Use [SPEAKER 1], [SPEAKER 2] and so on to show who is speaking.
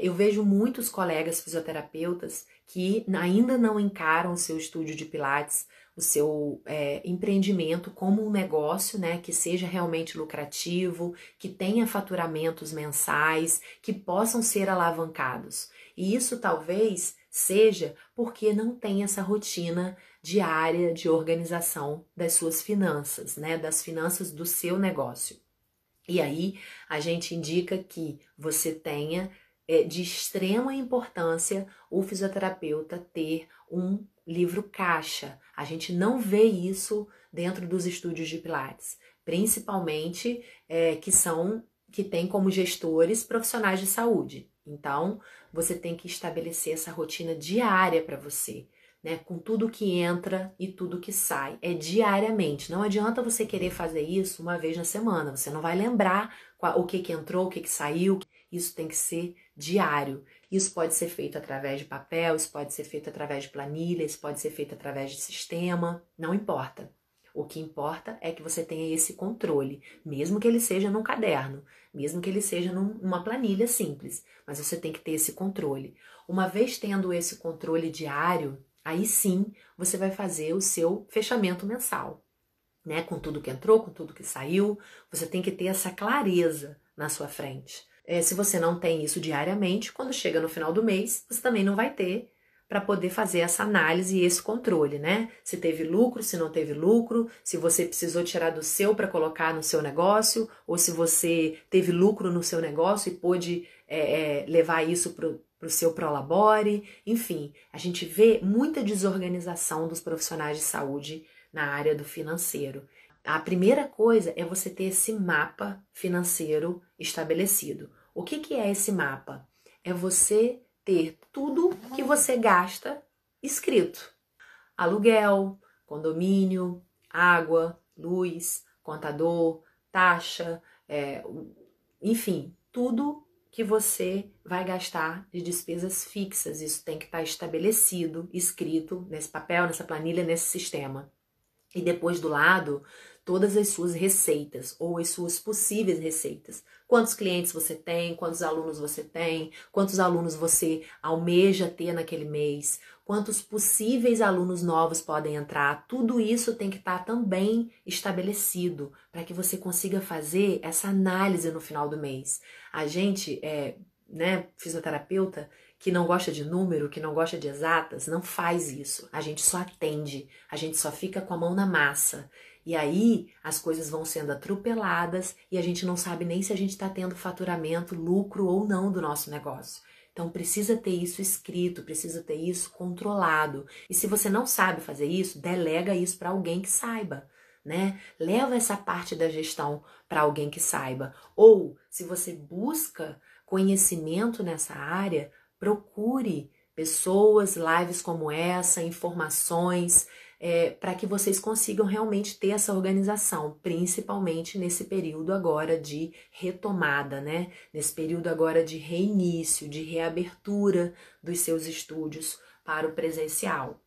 [SPEAKER 1] Eu vejo muitos colegas fisioterapeutas que ainda não encaram o seu estúdio de Pilates, o seu é, empreendimento como um negócio, né, que seja realmente lucrativo, que tenha faturamentos mensais, que possam ser alavancados. E isso talvez seja porque não tem essa rotina diária de organização das suas finanças, né, das finanças do seu negócio. E aí a gente indica que você tenha é de extrema importância o fisioterapeuta ter um livro caixa. A gente não vê isso dentro dos estúdios de Pilates, principalmente é, que são que tem como gestores profissionais de saúde. Então, você tem que estabelecer essa rotina diária para você, né? Com tudo que entra e tudo que sai. É diariamente. Não adianta você querer fazer isso uma vez na semana. Você não vai lembrar qual, o que, que entrou, o que, que saiu. Isso tem que ser diário. Isso pode ser feito através de papel, isso pode ser feito através de planilha, isso pode ser feito através de sistema, não importa. O que importa é que você tenha esse controle, mesmo que ele seja num caderno, mesmo que ele seja numa planilha simples, mas você tem que ter esse controle. Uma vez tendo esse controle diário, aí sim você vai fazer o seu fechamento mensal, né? Com tudo que entrou, com tudo que saiu, você tem que ter essa clareza na sua frente. É, se você não tem isso diariamente, quando chega no final do mês, você também não vai ter para poder fazer essa análise e esse controle, né? Se teve lucro, se não teve lucro, se você precisou tirar do seu para colocar no seu negócio, ou se você teve lucro no seu negócio e pôde é, é, levar isso para o seu prolabore. Enfim, a gente vê muita desorganização dos profissionais de saúde na área do financeiro a primeira coisa é você ter esse mapa financeiro estabelecido. O que, que é esse mapa? É você ter tudo que você gasta escrito: aluguel, condomínio, água, luz, contador, taxa, é, enfim, tudo que você vai gastar de despesas fixas. Isso tem que estar tá estabelecido, escrito nesse papel, nessa planilha, nesse sistema. E depois do lado, todas as suas receitas ou as suas possíveis receitas. Quantos clientes você tem, quantos alunos você tem, quantos alunos você almeja ter naquele mês, quantos possíveis alunos novos podem entrar. Tudo isso tem que estar tá também estabelecido para que você consiga fazer essa análise no final do mês. A gente é, né, fisioterapeuta que não gosta de número, que não gosta de exatas, não faz isso. A gente só atende, a gente só fica com a mão na massa. E aí as coisas vão sendo atropeladas e a gente não sabe nem se a gente está tendo faturamento, lucro ou não do nosso negócio. Então precisa ter isso escrito, precisa ter isso controlado. E se você não sabe fazer isso, delega isso para alguém que saiba, né? Leva essa parte da gestão para alguém que saiba. Ou se você busca conhecimento nessa área, procure pessoas, lives como essa, informações, é, para que vocês consigam realmente ter essa organização, principalmente nesse período agora de retomada, né? Nesse período agora de reinício, de reabertura dos seus estúdios para o presencial.